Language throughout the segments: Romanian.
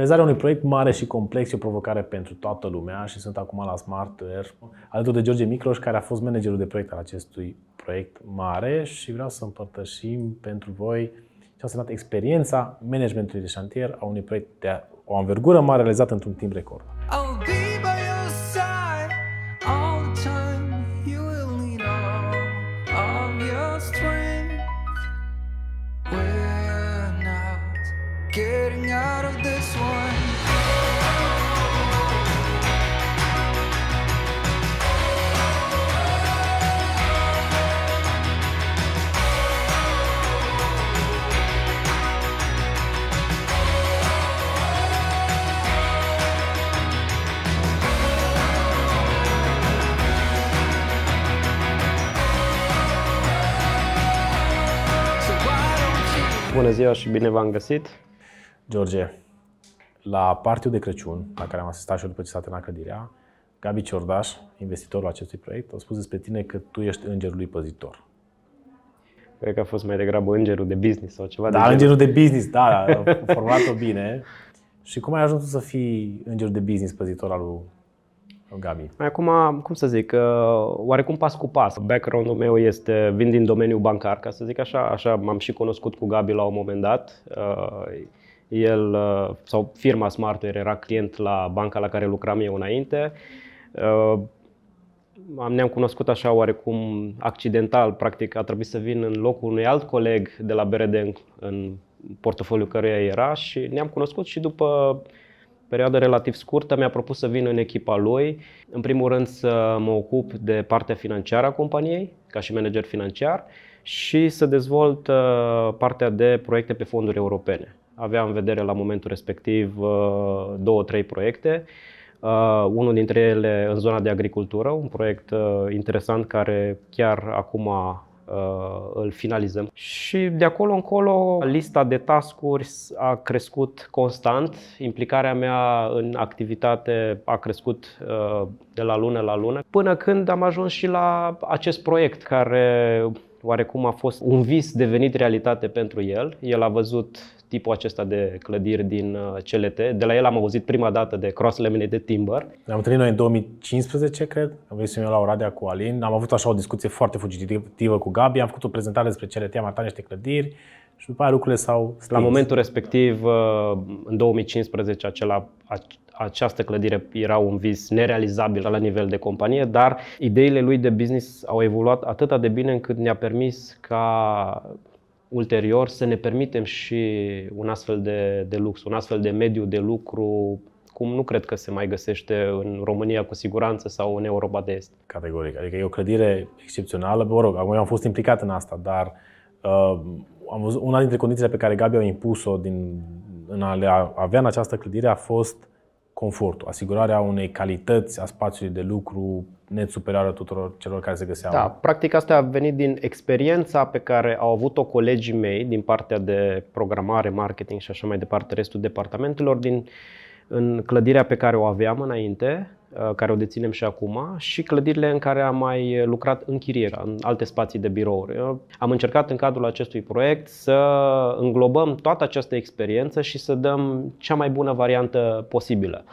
Realizarea unui proiect mare și complex e o provocare pentru toată lumea și sunt acum la Smart Air alături de George Micloș, care a fost managerul de proiect al acestui proiect mare și vreau să împărtășim pentru voi ce a însemnat experiența managementului de șantier a unui proiect de o anvergură mare realizat într-un timp record. Bună ziua și bine v-am găsit! George, la partiul de Crăciun, la care am asistat și eu după ce s-a terminat clădirea, Gabi Ciordaș, investitorul acestui proiect, a spus despre tine că tu ești îngerul lui păzitor. Cred că a fost mai degrabă îngerul de business sau ceva da, de Da, îngerul de business, da, formulat-o bine. Și cum ai ajuns să fii îngerul de business păzitor al lui Gabi? Acum, cum să zic, uh, oarecum pas cu pas. Background-ul meu este, vin din domeniul bancar, ca să zic așa, așa m-am și cunoscut cu Gabi la un moment dat. Uh, el uh, sau firma Smartware, era client la banca la care lucram eu înainte. Ne-am cunoscut așa oarecum accidental, practic a trebuit să vin în locul unui alt coleg de la BRD în, portofoliul căruia era și ne-am cunoscut și după perioadă relativ scurtă, mi-a propus să vin în echipa lui. În primul rând să mă ocup de partea financiară a companiei, ca și manager financiar, și să dezvolt uh, partea de proiecte pe fonduri europene. Avea în vedere la momentul respectiv uh, două, trei proiecte. Uh, unul dintre ele în zona de agricultură, un proiect uh, interesant care chiar acum Uh, îl finalizăm. Și de acolo încolo lista de tascuri a crescut constant, implicarea mea în activitate a crescut uh, de la lună la lună, până când am ajuns și la acest proiect care oarecum a fost un vis devenit realitate pentru el. El a văzut tipul acesta de clădiri din uh, CLT. De la el am auzit prima dată de cross laminated timber. Ne-am întâlnit noi în 2015, cred. Am venit eu la Oradea cu Alin. Am avut așa o discuție foarte fugitivă cu Gabi. Am făcut o prezentare despre CLT, am arătat niște clădiri și după aia lucrurile s-au stins. La momentul respectiv, uh, în 2015, acela, această clădire era un vis nerealizabil la nivel de companie, dar ideile lui de business au evoluat atât de bine încât ne-a permis ca ulterior să ne permitem și un astfel de, de lux, un astfel de mediu de lucru cum nu cred că se mai găsește în România cu siguranță sau în Europa de Est. Categoric. Adică e o clădire excepțională. Mă rog, acum eu am fost implicat în asta, dar uh, am văzut, una dintre condițiile pe care Gabi a impus-o din, în a le avea în această clădire a fost confortul, asigurarea unei calități a spațiului de lucru net superioară tuturor celor care se găseau. Da, practic asta a venit din experiența pe care au avut-o colegii mei din partea de programare, marketing și așa mai departe, restul departamentelor, din, în clădirea pe care o aveam înainte, Uh, care o deținem și acum, și clădirile în care am mai lucrat în chiriere, în alte spații de birouri. am încercat în cadrul acestui proiect să înglobăm toată această experiență și să dăm cea mai bună variantă posibilă.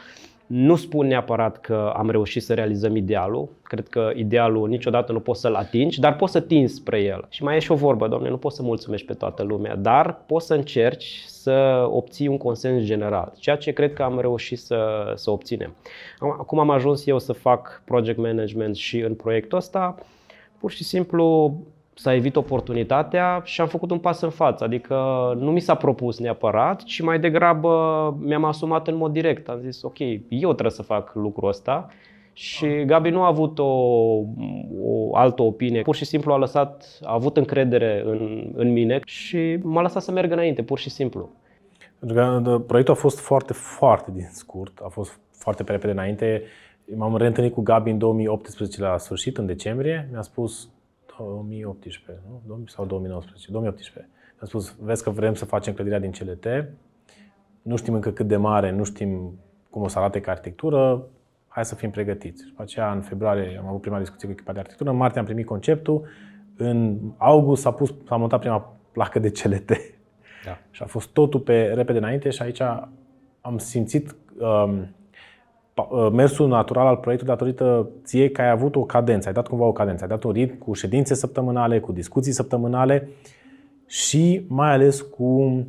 Nu spun neapărat că am reușit să realizăm idealul, cred că idealul niciodată nu poți să-l atingi, dar poți să tinzi spre el. Și mai e și o vorbă, domne, nu poți să mulțumești pe toată lumea, dar poți să încerci să obții un consens general, ceea ce cred că am reușit să, să obținem. Acum am ajuns eu să fac project management și în proiectul ăsta, pur și simplu s-a evit oportunitatea și am făcut un pas în față. Adică nu mi s-a propus neapărat, ci mai degrabă mi-am asumat în mod direct. Am zis, ok, eu trebuie să fac lucrul ăsta. Și ah. Gabi nu a avut o, o altă opinie, pur și simplu a lăsat, a avut încredere în, în mine și m-a lăsat să merg înainte, pur și simplu. Pentru că uh, proiectul a fost foarte, foarte din scurt, a fost foarte pe repede înainte. M-am reîntâlnit cu Gabi în 2018 la sfârșit, în decembrie. Mi-a spus, 2018, nu? sau 2019, 2018. Am spus, vezi că vrem să facem clădirea din CLT, nu știm încă cât de mare, nu știm cum o să arate ca arhitectură, hai să fim pregătiți. Și după aceea, în februarie, am avut prima discuție cu echipa de arhitectură, în martie am primit conceptul, în august s-a, pus, s-a montat prima placă de CLT. Da. și a fost totul pe repede înainte și aici am simțit um, Uh, mersul natural al proiectului datorită ție că ai avut o cadență, ai dat cumva o cadență, ai dat un ritm cu ședințe săptămânale, cu discuții săptămânale și mai ales cu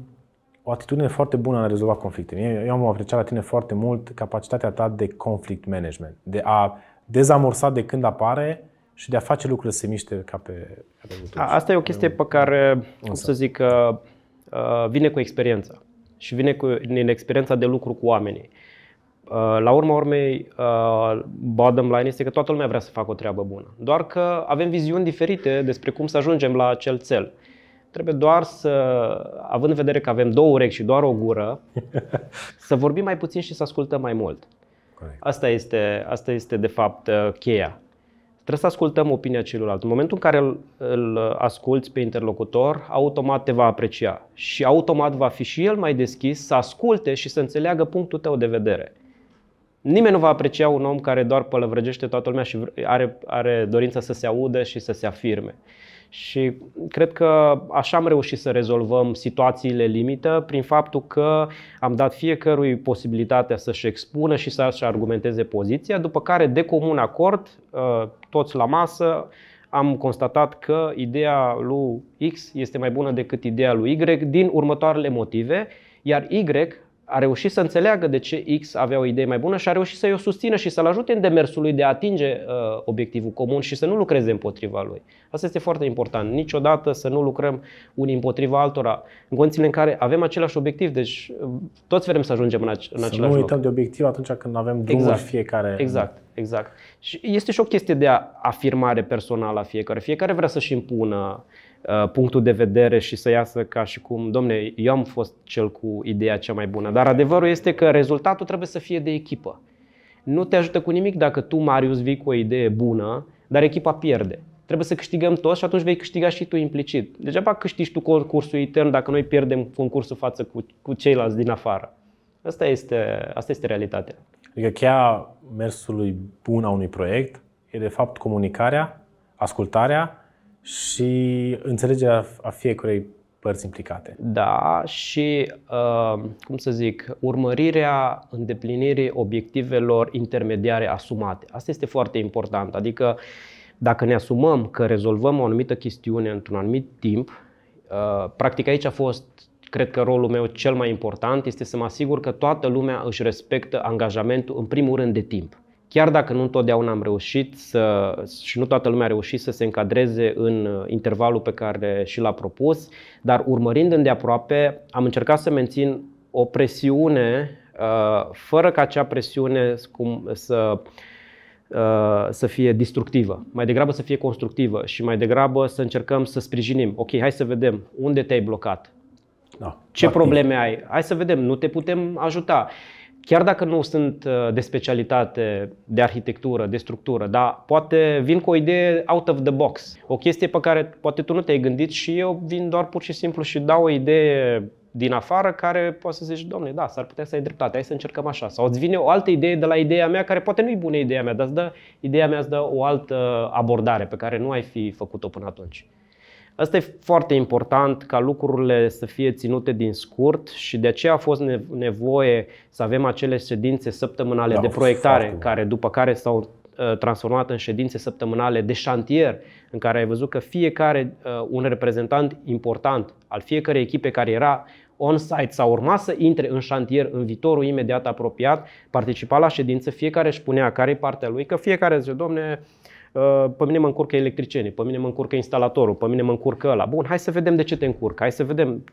o atitudine foarte bună în a rezolva conflicte. Eu am apreciat la tine foarte mult capacitatea ta de conflict management, de a dezamorsa de când apare și de a face lucrurile să se miște ca pe, ca pe Asta e o chestie pe care, Însă. cum să zic, uh, uh, vine cu experiența și vine cu, din experiența de lucru cu oamenii. Uh, la urma urmei, uh, bottom line este că toată lumea vrea să facă o treabă bună. Doar că avem viziuni diferite despre cum să ajungem la acel cel. Trebuie doar să, având în vedere că avem două urechi și doar o gură, să vorbim mai puțin și să ascultăm mai mult. Asta este, asta este de fapt uh, cheia. Trebuie să ascultăm opinia celuilalt. În momentul în care îl, îl asculți pe interlocutor, automat te va aprecia și automat va fi și el mai deschis să asculte și să înțeleagă punctul tău de vedere. Nimeni nu va aprecia un om care doar pălăvrăgește toată lumea și are, are dorința să se audă și să se afirme. Și cred că așa am reușit să rezolvăm situațiile limită prin faptul că am dat fiecărui posibilitatea să-și expună și să-și argumenteze poziția, după care, de comun acord, uh, toți la masă, am constatat că ideea lui X este mai bună decât ideea lui Y din următoarele motive, iar Y a reușit să înțeleagă de ce X avea o idee mai bună și a reușit să-i o susțină și să-l ajute în demersul lui de a atinge uh, obiectivul comun și să nu lucreze împotriva lui. Asta este foarte important. Niciodată să nu lucrăm unii împotriva altora, în condițiile în care avem același obiectiv, deci uh, toți vrem să ajungem în, ac- în să același loc. Să nu uităm loc. de obiectiv atunci când avem drumuri exact. fiecare. Exact exact. Și este și o chestie de afirmare personală a fiecare. Fiecare vrea să-și impună uh, punctul de vedere și să iasă ca și cum, domne, eu am fost cel cu ideea cea mai bună. Dar adevărul este că rezultatul trebuie să fie de echipă. Nu te ajută cu nimic dacă tu, Marius, vii cu o idee bună, dar echipa pierde. Trebuie să câștigăm toți și atunci vei câștiga și tu implicit. Degeaba câștigi tu concursul intern dacă noi pierdem concursul față cu, cu ceilalți din afară. Asta este, asta este realitatea. Adică cheia mersului bun a unui proiect e de fapt comunicarea, ascultarea și înțelegerea a fiecărei părți implicate. Da, și, uh, cum să zic, urmărirea îndeplinirii obiectivelor intermediare asumate. Asta este foarte important. Adică, dacă ne asumăm că rezolvăm o anumită chestiune într-un anumit timp, uh, practic aici a fost Cred că rolul meu cel mai important este să mă asigur că toată lumea își respectă angajamentul în primul rând de timp. Chiar dacă nu întotdeauna am reușit să, și nu toată lumea a reușit să se încadreze în uh, intervalul pe care și l-a propus, dar urmărind îndeaproape am încercat să mențin o presiune uh, fără ca acea presiune să uh, să fie destructivă, mai degrabă să fie constructivă și mai degrabă să încercăm să sprijinim. Ok, hai să vedem unde te-ai blocat, da, Ce activ. probleme ai? Hai să vedem, nu te putem ajuta. Chiar dacă nu sunt uh, de specialitate, de arhitectură, de structură, dar poate vin cu o idee out of the box. O chestie pe care poate tu nu te-ai gândit și eu vin doar pur și simplu și dau o idee din afară care poate să zici, domne, da, s-ar putea să ai dreptate, hai să încercăm așa. Sau îți vine o altă idee de la ideea mea care poate nu e bună ideea mea, dar îți dă, ideea mea îți dă o altă abordare pe care nu ai fi făcut-o până atunci. Asta e foarte important ca lucrurile să fie ținute din scurt și de aceea a fost nevoie să avem acele ședințe săptămânale da, de proiectare, foarte. care după care s-au uh, transformat în ședințe săptămânale de șantier, în care ai văzut că fiecare, uh, un reprezentant important al fiecărei echipe care era on-site sau urma să intre în șantier în viitorul imediat apropiat, participa la ședință, fiecare își punea care e partea lui, că fiecare zice, domne, Uh, pe mine mă încurcă electricienii, pe mine mă încurcă instalatorul, pe mine mă încurcă ăla. Bun, hai să vedem de ce te încurcă, hai să vedem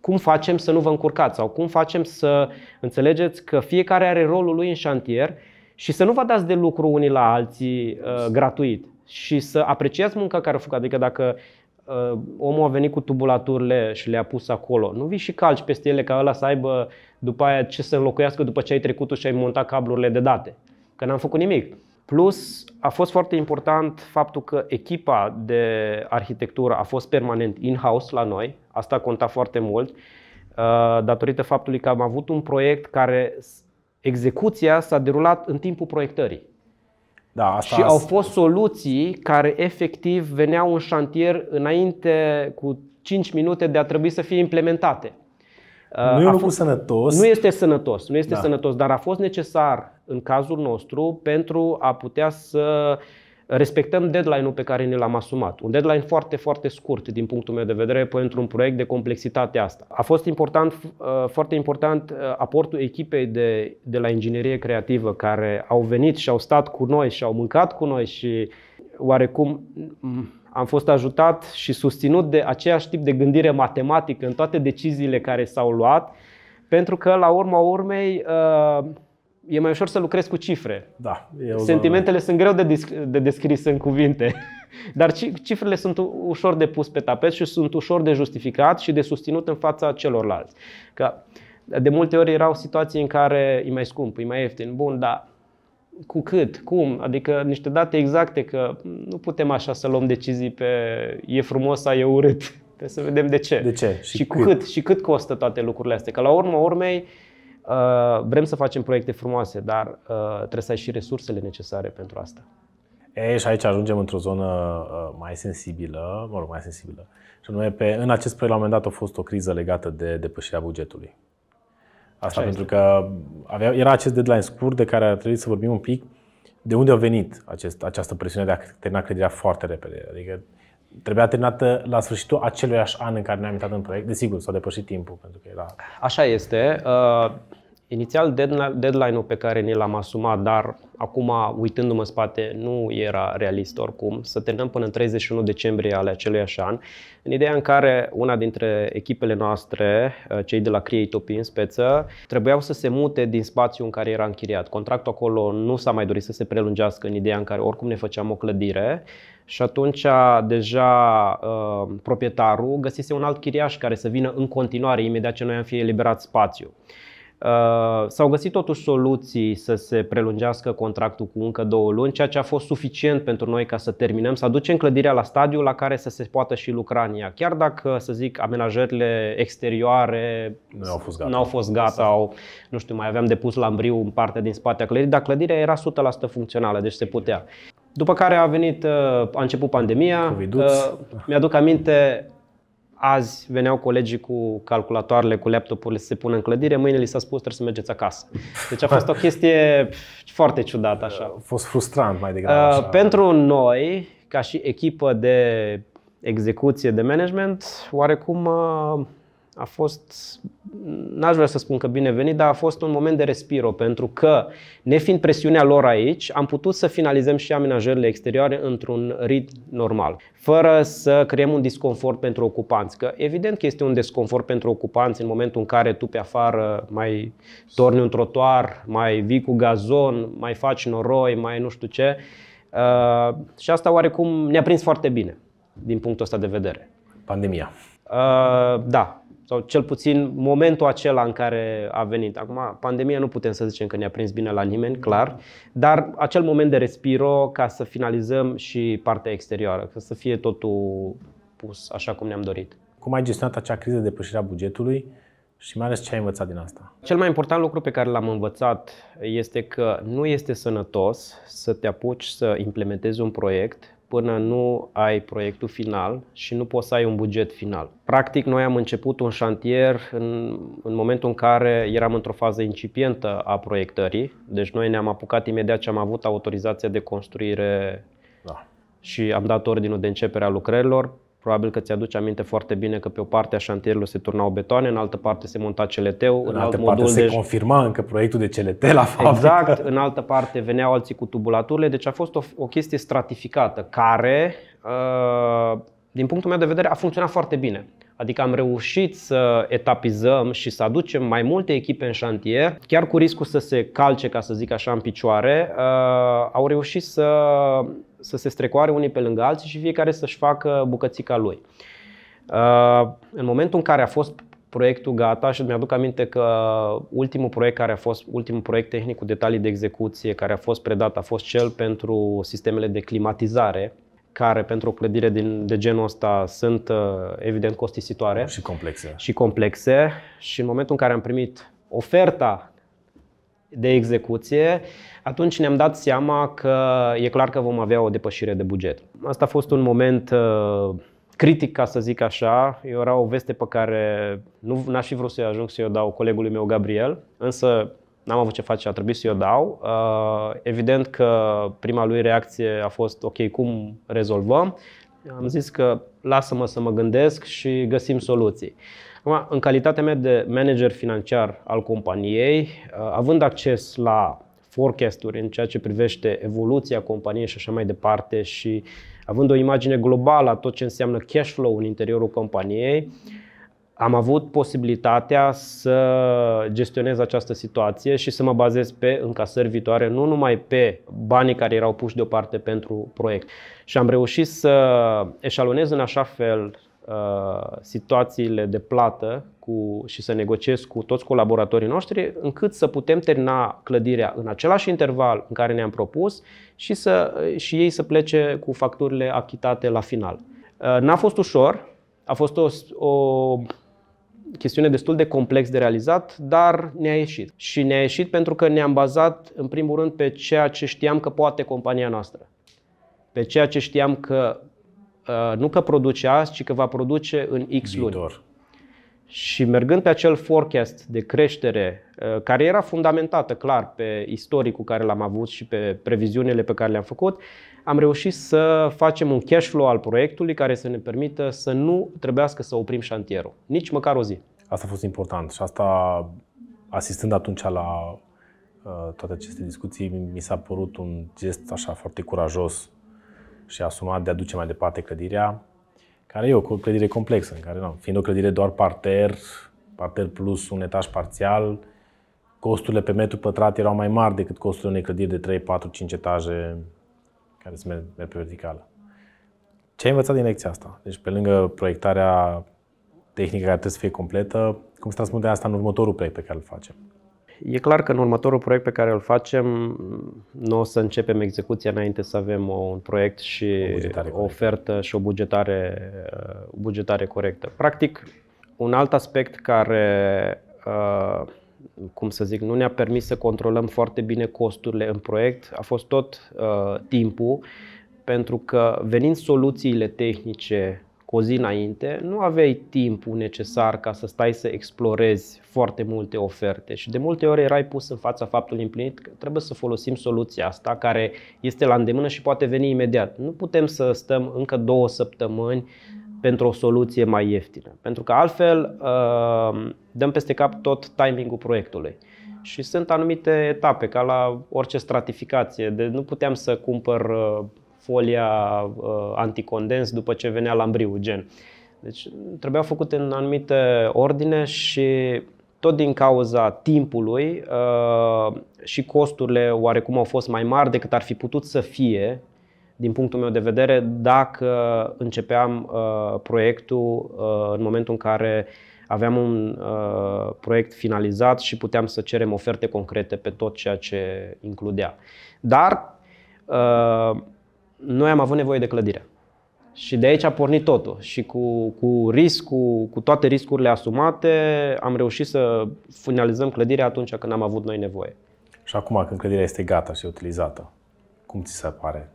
cum facem să nu vă încurcați sau cum facem să înțelegeți că fiecare are rolul lui în șantier și să nu vă dați de lucru unii la alții uh, gratuit și să apreciați munca care a făcut. Adică dacă uh, omul a venit cu tubulaturile și le-a pus acolo, nu vii și calci peste ele ca ăla să aibă după aia ce să înlocuiască după ce ai trecut și ai montat cablurile de date. Că n-am făcut nimic. Plus, a fost foarte important faptul că echipa de arhitectură a fost permanent in-house la noi. Asta a contat foarte mult, uh, datorită faptului că am avut un proiect care execuția s-a derulat în timpul proiectării. Da, asta și au fost soluții care efectiv veneau în șantier înainte cu 5 minute de a trebui să fie implementate. Nu e un lucru fost, sănătos. Nu este sănătos, nu este da. sănătos, dar a fost necesar în cazul nostru pentru a putea să respectăm deadline-ul pe care ne l-am asumat. Un deadline foarte, foarte scurt din punctul meu de vedere pentru un proiect de complexitate asta. A fost important, foarte important aportul echipei de, de la inginerie creativă care au venit și au stat cu noi și au mâncat cu noi și oarecum am fost ajutat și susținut de aceeași tip de gândire matematică în toate deciziile care s-au luat, pentru că, la urma urmei, uh, e mai ușor să lucrezi cu cifre. Da, eu, Sentimentele sunt greu de, disc- de descris în cuvinte, dar cifrele sunt ușor de pus pe tapet și sunt ușor de justificat și de susținut în fața celorlalți. Că de multe ori erau situații în care e mai scump, e mai ieftin, bun, dar cu cât, cum, adică niște date exacte, că nu putem așa să luăm decizii pe e frumos sau e urât. Trebuie să vedem de ce. De ce? Și, și cât? cât. Și cât costă toate lucrurile astea. Că la urmă urmei, uh, vrem să facem proiecte frumoase, dar uh, trebuie să ai și resursele necesare pentru asta. E, și aici ajungem într-o zonă uh, mai sensibilă, mă rog, mai sensibilă. Și anume, pe, în acest proiect, la un moment dat, a fost o criză legată de depășirea bugetului. Asta Așa pentru este. că avea, era acest deadline scurt de care ar trebui să vorbim un pic. De unde a venit acest, această presiune de a termina clădirea foarte repede? Adică trebuia terminată la sfârșitul aceluiași an în care ne-am intrat în proiect. Desigur, s-a depășit timpul pentru că era... Așa este. Uh Inițial, deadline-ul pe care ne l-am asumat, dar acum, uitându-mă în spate, nu era realist oricum, să terminăm până în 31 decembrie ale acelui an, în ideea în care una dintre echipele noastre, uh, cei de la Creatopi în speță, trebuiau să se mute din spațiul în care era închiriat. Contractul acolo nu s-a mai dorit să se prelungească în ideea în care oricum ne făceam o clădire și atunci uh, deja uh, proprietarul găsise un alt chiriaș care să vină în continuare imediat ce noi am fi eliberat spațiu. Uh, s-au găsit totuși soluții să se prelungească contractul cu încă două luni, ceea ce a fost suficient pentru noi ca să terminăm, să aducem clădirea la stadiul la care să se poată și lucra în ea. Chiar dacă, să zic, amenajările exterioare nu au fost gata, n-au fost gata exact. au, nu știu, mai aveam depus lambriu în partea din spate a clădirii, dar clădirea era 100% funcțională, deci se putea. După care a venit, uh, a început pandemia. covid uh, Mi-aduc aminte, Azi veneau colegii cu calculatoarele, cu laptopurile să se pună în clădire, mâine li s-a spus trebuie să mergeți acasă. Deci a fost o chestie foarte ciudată așa. A fost frustrant mai degrabă uh, așa. Pentru noi, ca și echipă de execuție, de management, oarecum uh, a fost n-aș vrea să spun că binevenit, dar a fost un moment de respiro, pentru că, nefiind presiunea lor aici, am putut să finalizăm și amenajările exterioare într-un rit normal, fără să creăm un disconfort pentru ocupanți. Că evident că este un disconfort pentru ocupanți în momentul în care tu pe afară mai torni un trotuar, mai vii cu gazon, mai faci noroi, mai nu știu ce. Uh, și asta oarecum ne-a prins foarte bine din punctul ăsta de vedere. Pandemia. Uh, da, sau cel puțin momentul acela în care a venit. Acum, pandemia nu putem să zicem că ne-a prins bine la nimeni, da. clar, dar acel moment de respiro ca să finalizăm și partea exterioară, ca să fie totul pus așa cum ne-am dorit. Cum ai gestionat acea criză de depășirea bugetului și mai ales ce ai învățat din asta? Cel mai important lucru pe care l-am învățat este că nu este sănătos să te apuci să implementezi un proiect până nu ai proiectul final și nu poți să ai un buget final. Practic, noi am început un șantier în, în momentul în care eram într-o fază incipientă a proiectării, deci noi ne-am apucat imediat ce am avut autorizația de construire da. și am dat ordinul de începere a lucrărilor. Probabil că ți-aduce aminte foarte bine că pe o parte a șantierului se turnau betoane, în altă parte se monta CLT, în, în altă alt parte se deci... confirma încă proiectul de CLT la fabrică. Exact, în altă parte veneau alții cu tubulaturile, deci a fost o, o chestie stratificată care, uh, din punctul meu de vedere, a funcționat foarte bine. Adică am reușit să etapizăm și să aducem mai multe echipe în șantier, chiar cu riscul să se calce, ca să zic așa, în picioare, uh, au reușit să, să se strecoare unii pe lângă alții și fiecare să-și facă bucățica lui. Uh, în momentul în care a fost proiectul gata și mi-aduc aminte că ultimul proiect care a fost, ultimul proiect tehnic cu detalii de execuție care a fost predat a fost cel pentru sistemele de climatizare care pentru o clădire din, de genul ăsta sunt uh, evident costisitoare. Și complexe. Și complexe. Și în momentul în care am primit oferta de execuție, atunci ne-am dat seama că e clar că vom avea o depășire de buget. Asta a fost un moment uh, critic, ca să zic așa. Era o veste pe care nu aș fi vrut să-i ajung să-i o dau colegului meu, Gabriel, însă n-am avut ce face și a trebuit să-i o dau. Uh, evident că prima lui reacție a fost, ok, cum rezolvăm? Am zis că lasă-mă să mă gândesc și găsim soluții. Acum, în calitatea mea de manager financiar al companiei, uh, având acces la forecasturi în ceea ce privește evoluția companiei și așa mai departe și având o imagine globală a tot ce înseamnă cash flow în interiorul companiei, uh, am avut posibilitatea să gestionez această situație și să mă bazez pe încasări viitoare, nu numai pe banii care erau puși deoparte pentru proiect. Și am reușit să eșalonez în așa fel uh, situațiile de plată cu, și să negociez cu toți colaboratorii noștri, încât să putem termina clădirea în același interval în care ne-am propus și, să, și ei să plece cu facturile achitate la final. Uh, n-a fost ușor, a fost o, o chestiune destul de complex de realizat, dar ne-a ieșit. Și ne-a ieșit pentru că ne-am bazat, în primul rând, pe ceea ce știam că poate compania noastră. Pe ceea ce știam că uh, nu că produce azi, ci că va produce în X luni. Vitor. Și mergând pe acel forecast de creștere, uh, care era fundamentată clar pe istoricul care l-am avut și pe previziunile pe care le-am făcut, am reușit să facem un cash flow al proiectului care să ne permită să nu trebuiască să oprim șantierul, nici măcar o zi. Asta a fost important și asta, asistând atunci la uh, toate aceste discuții, mi s-a părut un gest așa foarte curajos și asumat de a duce mai departe clădirea, care e o clădire complexă, în care, nu, fiind o clădire doar parter, parter plus un etaj parțial, costurile pe metru pătrat erau mai mari decât costurile unei clădiri de 3, 4, 5 etaje care se merg pe verticală. Ce ai învățat din lecția asta? Deci pe lângă proiectarea tehnică care trebuie să fie completă, cum se transmute asta în următorul proiect pe care îl facem? E clar că în următorul proiect pe care îl facem, nu o să începem execuția înainte să avem un proiect și o, o ofertă și o bugetare, uh, bugetare corectă. Practic, un alt aspect care uh, cum să zic, nu ne-a permis să controlăm foarte bine costurile în proiect. A fost tot uh, timpul, pentru că venind soluțiile tehnice cu o zi înainte, nu aveai timpul necesar ca să stai să explorezi foarte multe oferte și de multe ori erai pus în fața faptului împlinit că trebuie să folosim soluția asta care este la îndemână și poate veni imediat. Nu putem să stăm încă două săptămâni pentru o soluție mai ieftină. Pentru că altfel uh, dăm peste cap tot timingul proiectului. Și sunt anumite etape, ca la orice stratificație. De nu puteam să cumpăr uh, folia uh, anticondens după ce venea lambriu, gen. Deci trebuiau făcut în anumite ordine și tot din cauza timpului și costurile oarecum au fost mai mari decât ar fi putut să fie din punctul meu de vedere, dacă începeam uh, proiectul uh, în momentul în care aveam un uh, proiect finalizat și puteam să cerem oferte concrete pe tot ceea ce includea. Dar uh, noi am avut nevoie de clădire. Și de aici a pornit totul. Și cu, cu riscul, cu toate riscurile asumate, am reușit să finalizăm clădirea atunci când am avut noi nevoie. Și acum, când clădirea este gata și utilizată, cum ți se pare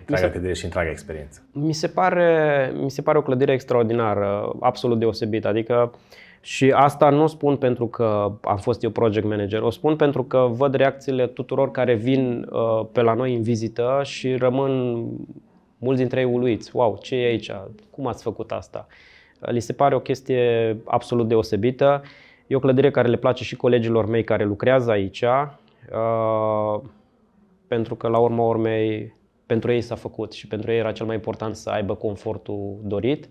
întreaga se... clădire și întreaga experiență. Mi se, pare, mi se pare o clădire extraordinară, absolut deosebită. Adică și asta nu spun pentru că am fost eu project manager, o spun pentru că văd reacțiile tuturor care vin uh, pe la noi în vizită și rămân mulți dintre ei uluiți. Wow, ce e aici? Cum ați făcut asta? Uh, li se pare o chestie absolut deosebită. E o clădire care le place și colegilor mei care lucrează aici, uh, pentru că la urma urmei pentru ei s-a făcut și pentru ei era cel mai important să aibă confortul dorit.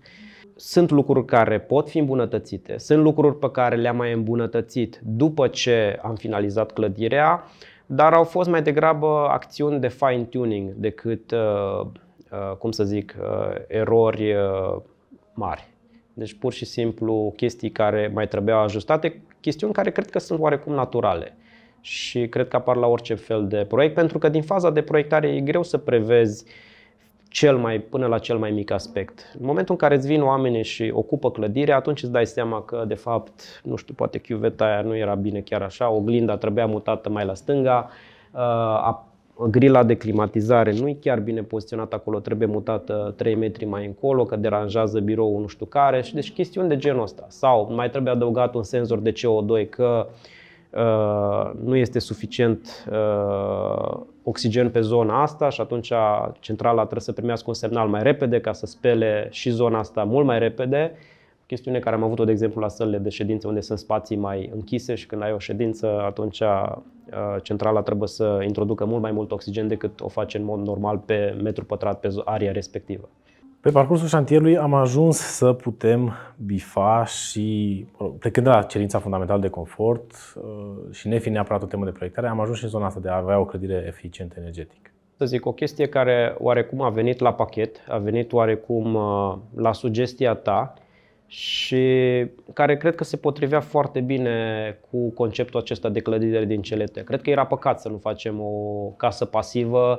Sunt lucruri care pot fi îmbunătățite, sunt lucruri pe care le-am mai îmbunătățit după ce am finalizat clădirea, dar au fost mai degrabă acțiuni de fine-tuning decât, uh, uh, cum să zic, uh, erori mari. Deci pur și simplu chestii care mai trebuiau ajustate, chestiuni care cred că sunt oarecum naturale și cred că apar la orice fel de proiect, pentru că din faza de proiectare e greu să prevezi cel mai, până la cel mai mic aspect. În momentul în care îți vin oamenii și ocupă clădirea, atunci îți dai seama că, de fapt, nu știu, poate chiuveta aia nu era bine chiar așa, oglinda trebuia mutată mai la stânga, uh, a, grila de climatizare nu e chiar bine poziționată acolo, trebuie mutată 3 metri mai încolo, că deranjează biroul nu știu care, și deci chestiuni de genul ăsta. Sau mai trebuie adăugat un senzor de CO2 că uh, Uh, nu este suficient uh, oxigen pe zona asta și atunci centrala trebuie să primească un semnal mai repede ca să spele și zona asta mult mai repede. O chestiune care am avut-o, de exemplu, la sălile de ședințe unde sunt spații mai închise și când ai o ședință, atunci uh, centrala trebuie să introducă mult mai mult oxigen decât o face în mod normal pe metru pătrat pe aria respectivă. Pe parcursul șantierului am ajuns să putem bifa și, plecând de la cerința fundamentală de confort uh, și fiind neapărat o temă de proiectare, am ajuns și în zona asta de a avea o clădire eficientă energetic. Să zic, o chestie care oarecum a venit la pachet, a venit oarecum uh, la sugestia ta și care cred că se potrivea foarte bine cu conceptul acesta de clădire din celete. Cred că era păcat să nu facem o casă pasivă,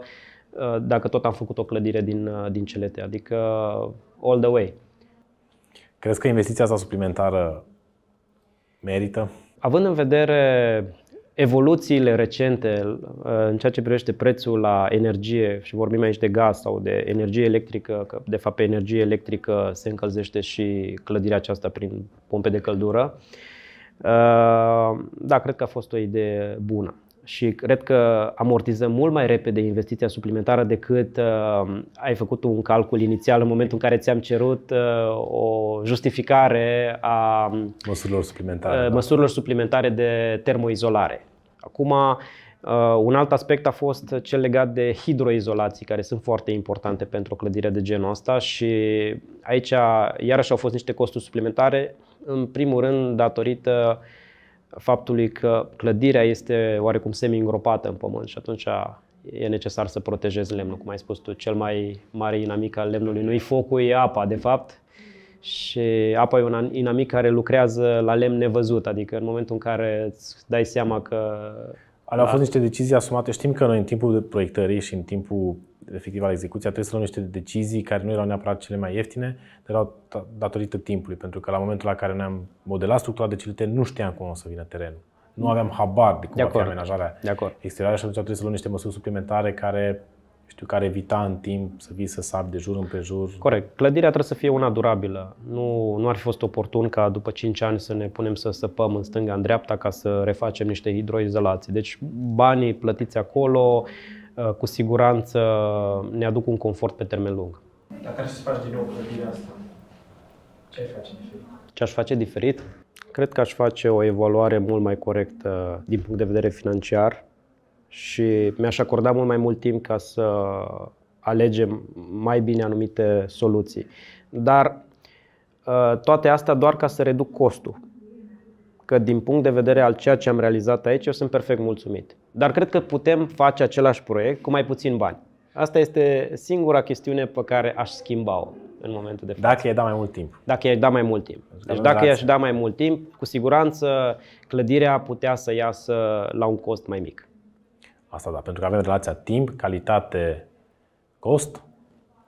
Uh, dacă tot am făcut o clădire din, uh, din celete, adică uh, all the way. Crezi că investiția asta suplimentară merită? Având în vedere evoluțiile recente în ceea ce privește prețul la energie, și vorbim aici de gaz sau de energie electrică, că de fapt pe energie electrică se încălzește și clădirea aceasta prin pompe de căldură, da, cred că a fost o idee bună și cred că amortizăm mult mai repede investiția suplimentară decât uh, ai făcut un calcul inițial în momentul în care ți-am cerut uh, o justificare a um, măsurilor suplimentare, uh, da. măsurilor suplimentare de termoizolare. Acum, uh, un alt aspect a fost cel legat de hidroizolații, care sunt foarte importante pentru o clădire de genul ăsta și aici iarăși au fost niște costuri suplimentare, în primul rând datorită uh, faptului că clădirea este oarecum semi-îngropată în pământ și atunci e necesar să protejezi lemnul. Cum ai spus tu, cel mai mare inamic al lemnului nu-i focul, e apa, de fapt. Și apa e un inamic care lucrează la lemn nevăzut, adică în momentul în care îți dai seama că... Alea au fost niște decizii asumate. Știm că noi în timpul proiectării și în timpul efectiv al execuției, a să luăm niște decizii care nu erau neapărat cele mai ieftine, dar erau datorită timpului, pentru că la momentul la care ne-am modelat structura de cilite, nu știam cum o să vină terenul. Nu aveam mm. habar de cum de acord. va fi amenajarea de acord. exterioară și atunci trebuie să luăm niște măsuri suplimentare care știu, care evita în timp să vii să sap de jur împrejur. Corect. Clădirea trebuie să fie una durabilă. Nu, nu ar fi fost oportun ca după 5 ani să ne punem să săpăm în stânga, în dreapta, ca să refacem niște hidroizolații. Deci banii plătiți acolo, Uh, cu siguranță ne aduc un confort pe termen lung. Dacă ar să faci din nou clădirea asta, ce ai face diferit? Ce aș face diferit? Cred că aș face o evaluare mult mai corectă din punct de vedere financiar și mi-aș acorda mult mai mult timp ca să alegem mai bine anumite soluții. Dar uh, toate astea doar ca să reduc costul că din punct de vedere al ceea ce am realizat aici, eu sunt perfect mulțumit. Dar cred că putem face același proiect cu mai puțin bani. Asta este singura chestiune pe care aș schimba-o în momentul de față. Dacă i-ai da mai mult timp. Dacă i-ai da mai mult timp. Deci, deci dacă i-aș da mai mult timp, cu siguranță clădirea putea să iasă la un cost mai mic. Asta da, pentru că avem relația timp, calitate, cost,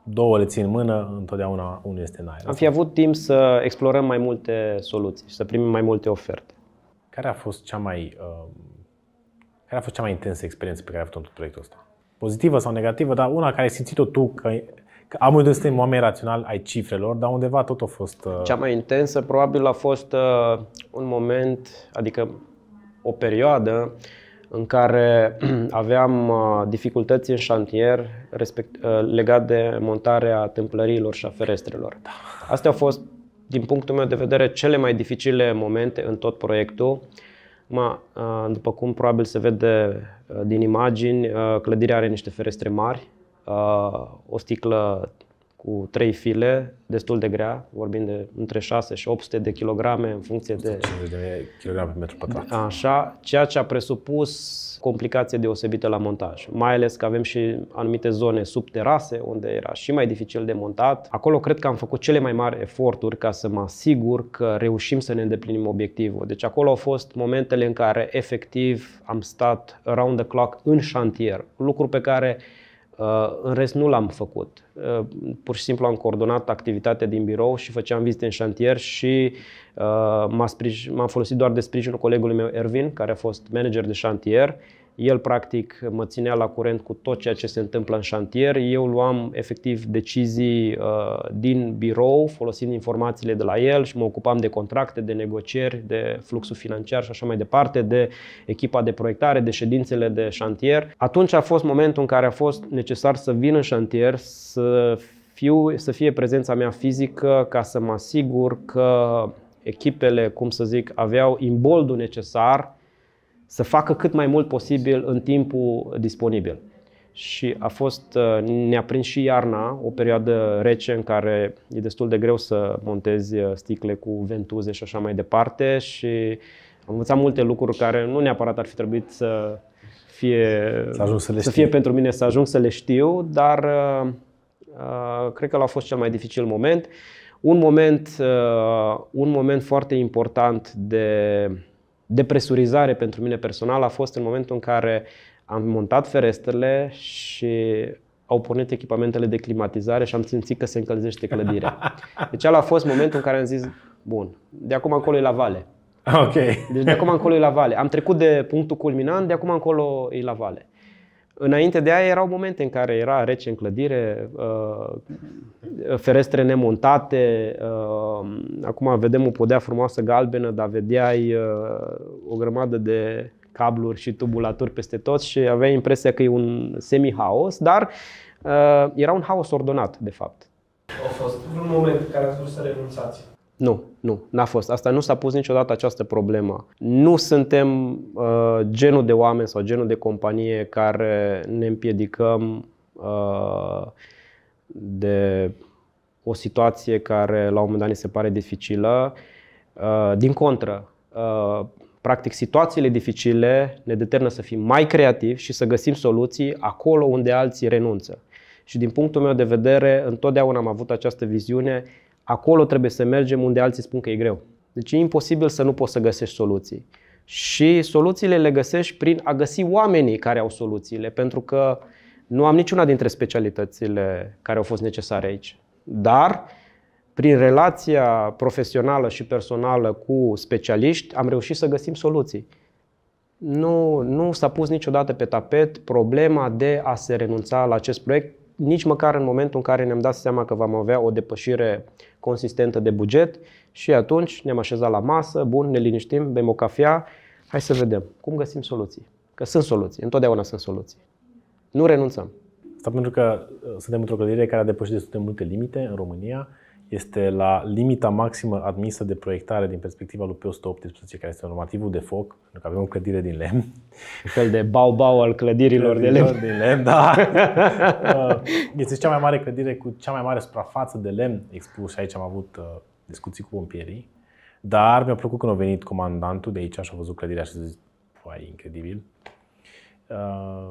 două le țin în mână, întotdeauna unul este în aer. Am fi avut timp să explorăm mai multe soluții și să primim mai multe oferte. Care a fost cea mai, uh, care a fost cea mai intensă experiență pe care ai avut-o în tot proiectul ăsta? Pozitivă sau negativă, dar una care ai simțit-o tu, că, că unde suntem oameni rațional ai cifrelor, dar undeva tot a fost... Uh... Cea mai intensă probabil a fost uh, un moment, adică o perioadă în care aveam uh, dificultăți în șantier respect, uh, legat de montarea tâmplărilor și a ferestrelor. Da. Astea au fost din punctul meu de vedere, cele mai dificile momente în tot proiectul. Ma, uh, după cum probabil se vede uh, din imagini, uh, clădirea are niște ferestre mari, o sticlă cu trei file, destul de grea, vorbim de între 6 și 800 de kilograme în funcție de... 50 de kilograme pe metru pătrat. Da, așa, ceea ce a presupus complicație deosebită la montaj. Mai ales că avem și anumite zone subterase, unde era și mai dificil de montat. Acolo cred că am făcut cele mai mari eforturi ca să mă asigur că reușim să ne îndeplinim obiectivul. Deci acolo au fost momentele în care efectiv am stat round the clock în șantier, lucru pe care Uh, în rest nu l-am făcut. Uh, pur și simplu am coordonat activitatea din birou și făceam vizite în șantier și uh, m-am folosit doar de sprijinul colegului meu Ervin, care a fost manager de șantier el, practic, mă ținea la curent cu tot ceea ce se întâmplă în șantier. Eu luam, efectiv, decizii uh, din birou, folosind informațiile de la el și mă ocupam de contracte, de negocieri, de fluxul financiar și așa mai departe, de echipa de proiectare, de ședințele de șantier. Atunci a fost momentul în care a fost necesar să vin în șantier, să fiu, să fie prezența mea fizică ca să mă asigur că echipele, cum să zic, aveau imboldul necesar să facă cât mai mult posibil în timpul disponibil. Și a fost, uh, ne-a prins și iarna, o perioadă rece în care e destul de greu să montezi uh, sticle cu ventuze și așa mai departe și am învățat multe lucruri care nu neapărat ar fi trebuit să fie, să, să, le să fie pentru mine să ajung să le știu, dar uh, uh, cred că l-a fost cel mai dificil moment. Un moment, uh, un moment foarte important de depresurizare pentru mine personal a fost în momentul în care am montat ferestrele și au pornit echipamentele de climatizare și am simțit că se încălzește clădirea. Deci ăla a fost momentul în care am zis, bun, de acum încolo e la vale. Ok. Deci de acum încolo e la vale. Am trecut de punctul culminant, de acum încolo e la vale. Înainte de aia erau momente în care era rece în clădire, uh, ferestre nemontate, uh, acum vedem o podea frumoasă galbenă, dar vedeai uh, o grămadă de cabluri și tubulaturi peste tot și aveai impresia că e un semi-haos, dar era un haos ordonat, de fapt. A fost un moment în care ați vrut să renunțați nu, nu, n-a fost. Asta nu s-a pus niciodată această problemă. Nu suntem uh, genul de oameni sau genul de companie care ne împiedicăm uh, de o situație care la un moment dat ne se pare dificilă. Uh, din contră, uh, practic situațiile dificile ne determină să fim mai creativi și să găsim soluții acolo unde alții renunță. Și din punctul meu de vedere, întotdeauna am avut această viziune acolo trebuie să mergem unde alții spun că e greu. Deci e imposibil să nu poți să găsești soluții. Și soluțiile le găsești prin a găsi oamenii care au soluțiile, pentru că nu am niciuna dintre specialitățile care au fost necesare aici. Dar, prin relația profesională și personală cu specialiști, am reușit să găsim soluții. Nu, nu s-a pus niciodată pe tapet problema de a se renunța la acest proiect, nici măcar în momentul în care ne-am dat seama că vom avea o depășire consistentă de buget și atunci ne-am așezat la masă, bun, ne liniștim, bem o cafea, hai să vedem cum găsim soluții. Că sunt soluții, întotdeauna sunt soluții. Nu renunțăm. Asta pentru că uh, suntem într-o clădire care a depășit destul de multe limite în România este la limita maximă admisă de proiectare din perspectiva lui P118, care este normativul de foc, pentru că avem o clădire din lemn. Un fel de bau-bau al clădirilor, clădirilor de lemn. Din lemn da. Uh, este cea mai mare clădire cu cea mai mare suprafață de lemn expus și aici am avut uh, discuții cu pompierii. Dar mi-a plăcut când a venit comandantul de aici și a văzut clădirea și a zis, păi, incredibil. Uh,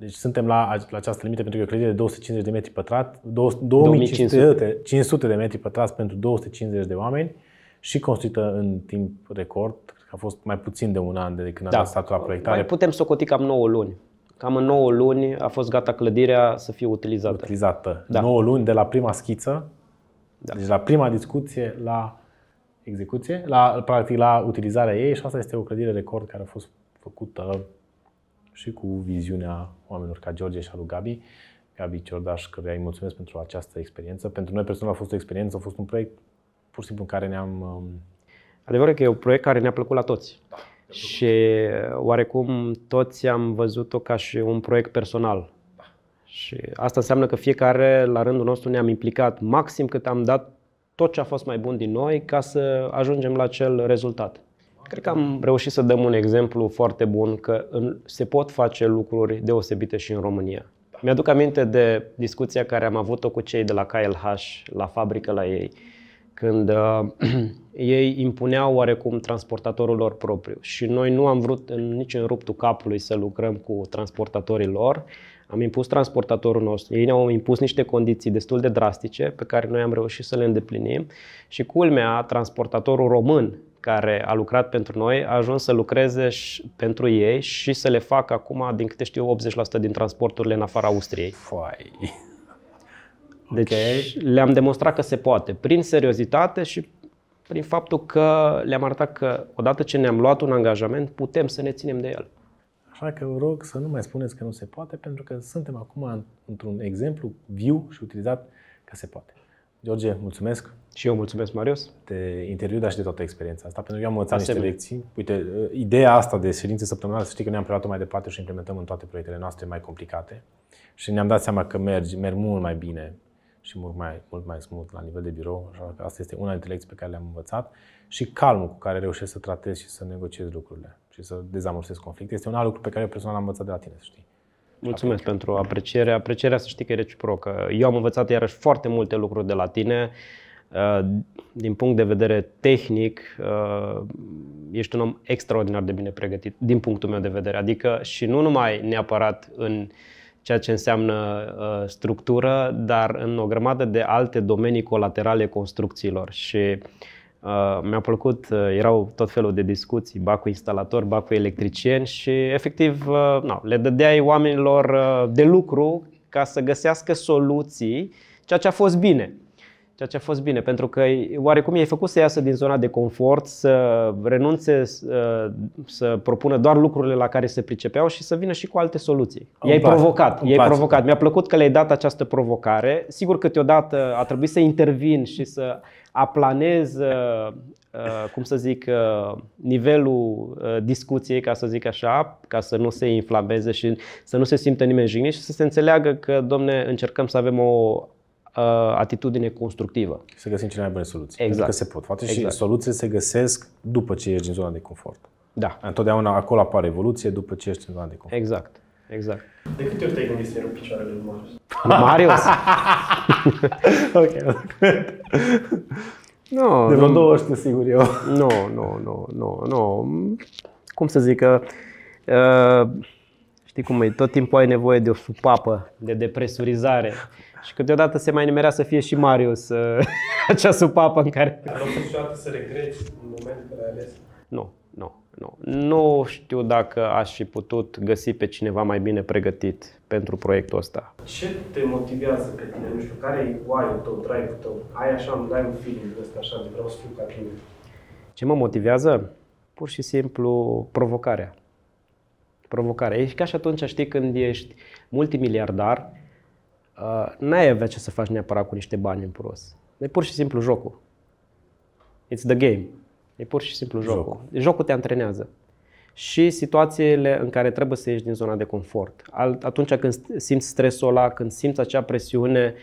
deci suntem la, la această limită pentru că o clădire de 250 de metri pătrat, 2500 500 de metri pătrați pentru 250 de oameni și construită în timp record. A fost mai puțin de un an de când da. a stat la proiectare. Mai putem să o coti cam 9 luni. Cam în 9 luni a fost gata clădirea să fie utilizată. Utilizată. Da. 9 luni de la prima schiță, da. deci la prima discuție, la execuție, la, practic la utilizarea ei și asta este o clădire record care a fost făcută și cu viziunea oamenilor ca George și Gabi. Gabi Ciordaș, căruia îi mulțumesc pentru această experiență. Pentru noi personal a fost o experiență, a fost un proiect pur și simplu în care ne-am... Um, Adevărul că e un proiect care ne-a plăcut la toți. Da, și uh, oarecum toți am văzut-o ca și un proiect personal. Da. Și asta înseamnă că fiecare, la rândul nostru, ne-am implicat maxim cât am dat tot ce a fost mai bun din noi ca să ajungem la acel rezultat cred că am mm. reușit să dăm un exemplu foarte bun că în, se pot face lucruri deosebite și în România. Mi-aduc aminte de discuția care am avut-o cu cei de la KLH, la fabrică la ei, când uh, ei impuneau oarecum transportatorul lor propriu și noi nu am vrut în, nici în ruptul capului să lucrăm cu transportatorii lor, am impus transportatorul nostru. Ei ne-au impus niște condiții destul de drastice pe care noi am reușit să le îndeplinim și culmea, transportatorul român care a lucrat pentru noi a ajuns să lucreze și pentru ei și să le facă acum, din câte știu, 80% din transporturile în afara Austriei. Fai. Deci okay. le-am demonstrat că se poate, prin seriozitate și prin faptul că le-am arătat că odată ce ne-am luat un angajament, putem să ne ținem de el. Așa că vă rog să nu mai spuneți că nu se poate, pentru că suntem acum într-un exemplu viu și utilizat că se poate. George, mulțumesc. Și eu mulțumesc, Marius. De interviu, dar și de toată experiența asta, pentru că eu am învățat niște lecții. Uite, uh, ideea asta de ședințe săptămânale, să știi că ne-am preluat mai departe și implementăm în toate proiectele noastre mai complicate. Și ne-am dat seama că merg, merg mult mai bine și mult mai, mult mai smooth la nivel de birou. Așa că asta este una dintre lecții pe care le-am învățat. Și calmul cu care reușesc să tratez și să negociez lucrurile și să dezamorsez conflicte este un alt lucru pe care eu personal l-am învățat de la tine, să știi. Mulțumesc pentru apreciere. Aprecierea să știi că e reciprocă. Eu am învățat iarăși foarte multe lucruri de la tine. Uh, din punct de vedere tehnic, uh, ești un om extraordinar de bine pregătit, din punctul meu de vedere. Adică și nu numai neapărat în ceea ce înseamnă uh, structură, dar în o grămadă de alte domenii colaterale construcțiilor. Și uh, Uh, mi-a plăcut, uh, erau tot felul de discuții, ba cu instalatori, ba cu electricieni și efectiv uh, le dădeai oamenilor uh, de lucru ca să găsească soluții, ceea ce a fost bine. Ceea ce a fost bine, pentru că oarecum i-ai făcut să iasă din zona de confort, să renunțe, să, uh, să propună doar lucrurile la care se pricepeau și să vină și cu alte soluții. i-ai pas, provocat, i-ai pas. provocat. Mi-a plăcut că le-ai dat această provocare. Sigur, câteodată a trebuit să intervin și să aplanez, uh, uh, cum să zic, nivelul discuției, ca să zic așa, ca să nu se inflameze și să nu se simtă nimeni jignit și să se înțeleagă că, domne, încercăm să avem o Uh, atitudine constructivă. Să găsim cele mai bune soluții. Exact. Pentru că se pot face exact. și soluțiile se găsesc după ce ești din zona de confort. Da. Întotdeauna acolo apare evoluție după ce ești în zona de confort. Exact. Exact. De câte ori te-ai gândit să picioarele lui Marius? Marius? ok. no, de vreo două ori, sigur eu. Nu, nu, nu, nu, nu. Cum să zic, uh, știi cum e, tot timpul ai nevoie de o supapă, de depresurizare. Și câteodată se mai numerea să fie și Marius uh, acea supapă în care... Dar niciodată să regreți în momentul ales? Nu, nu, nu. Nu știu dacă aș fi putut găsi pe cineva mai bine pregătit pentru proiectul ăsta. Ce te motivează pe tine? Nu știu, care e why-ul tău, drive-ul tău? Ai așa, dai un feeling ăsta așa de vreau să fiu ca tine. Ce mă motivează? Pur și simplu provocarea Provocarea. E ca și atunci, știi, când ești multimiliardar nu uh, n-ai avea ce să faci neapărat cu niște bani în plus. E pur și simplu jocul. It's the game. E pur și simplu jocul. Jocul, jocul te antrenează. Și situațiile în care trebuie să ieși din zona de confort. Atunci când simți stresul ăla, când simți acea presiune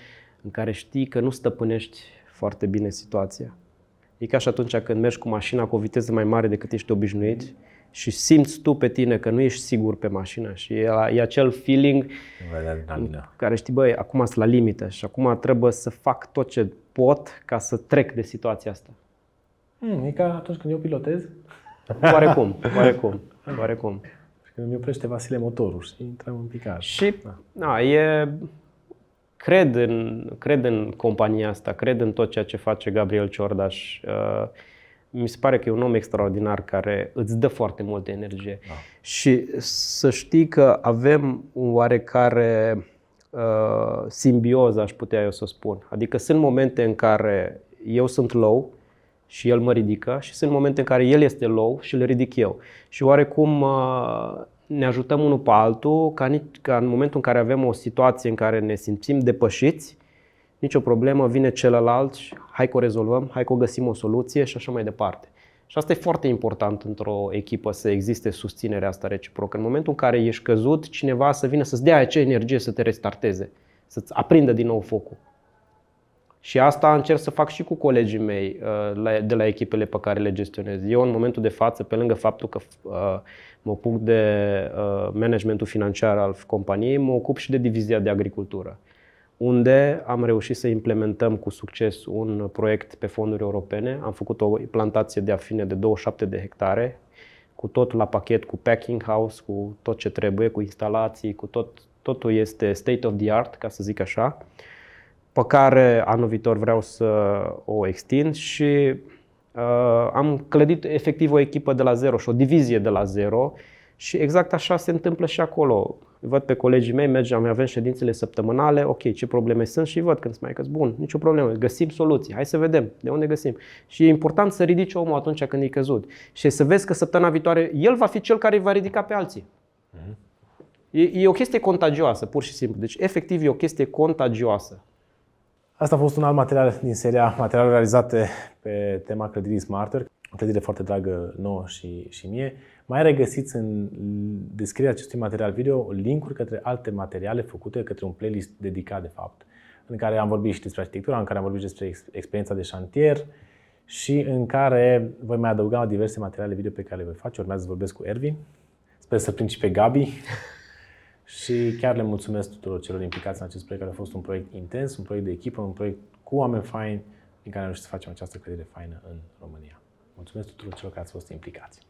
în care știi că nu stăpânești foarte bine situația. E ca și atunci când mergi cu mașina cu o viteză mai mare decât ești obișnuit și simți tu pe tine că nu ești sigur pe mașină și e, e acel feeling care știi, băi, acum sunt la limită și acum trebuie să fac tot ce pot ca să trec de situația asta. Mm, e ca atunci când eu pilotez? Oarecum, oarecum, oarecum. Și când mi oprește Vasile motorul și intrăm în picaj. Și, da, na, e, cred, în, cred în compania asta, cred în tot ceea ce face Gabriel Ciordaș. Uh, mi se pare că e un om extraordinar care îți dă foarte multă energie. Da. Și să știi că avem un oarecare uh, simbioză, aș putea eu să spun. Adică sunt momente în care eu sunt low și el mă ridică și sunt momente în care el este low și îl ridic eu. Și oarecum uh, ne ajutăm unul pe altul ca, nici, ca în momentul în care avem o situație în care ne simțim depășiți, nicio problemă, vine celălalt și hai că o rezolvăm, hai că o găsim o soluție și așa mai departe. Și asta e foarte important într-o echipă să existe susținerea asta reciprocă. În momentul în care ești căzut, cineva să vină să-ți dea acea energie să te restarteze, să-ți aprindă din nou focul. Și asta încerc să fac și cu colegii mei uh, de la echipele pe care le gestionez. Eu, în momentul de față, pe lângă faptul că uh, mă ocup de uh, managementul financiar al companiei, mă ocup și de divizia de agricultură unde am reușit să implementăm cu succes un proiect pe fonduri europene. Am făcut o plantație de afine de 27 de hectare, cu tot la pachet, cu packing house, cu tot ce trebuie, cu instalații, cu tot, totul este state of the art, ca să zic așa, pe care anul viitor vreau să o extind și uh, am clădit efectiv o echipă de la zero și o divizie de la zero, uh, și exact așa se întâmplă și acolo. Văd pe colegii mei, mergem, avem ședințele săptămânale, ok, ce probleme sunt și văd când mai că bun, nicio problemă, găsim soluții, hai să vedem de unde găsim. Și e important să ridici omul atunci când e căzut și să vezi că săptămâna viitoare el va fi cel care va ridica pe alții. Mhm. E, e o chestie contagioasă, pur și simplu. Deci, efectiv, e o chestie contagioasă. Asta a fost un alt material din seria materiale realizate pe tema clădirii Smarter, o clădire foarte dragă nouă și, și mie. Mai regăsiți în descrierea acestui material video linkuri către alte materiale făcute către un playlist dedicat, de fapt, în care am vorbit și despre arhitectura, în care am vorbit despre experiența de șantier și în care voi mai adăuga diverse materiale video pe care le voi face. Urmează să vorbesc cu Ervin. Sper să prind și pe Gabi. și chiar le mulțumesc tuturor celor implicați în acest proiect, care a fost un proiect intens, un proiect de echipă, un proiect cu oameni faini din care am reușit să facem această clădire faină în România. Mulțumesc tuturor celor care ați fost implicați.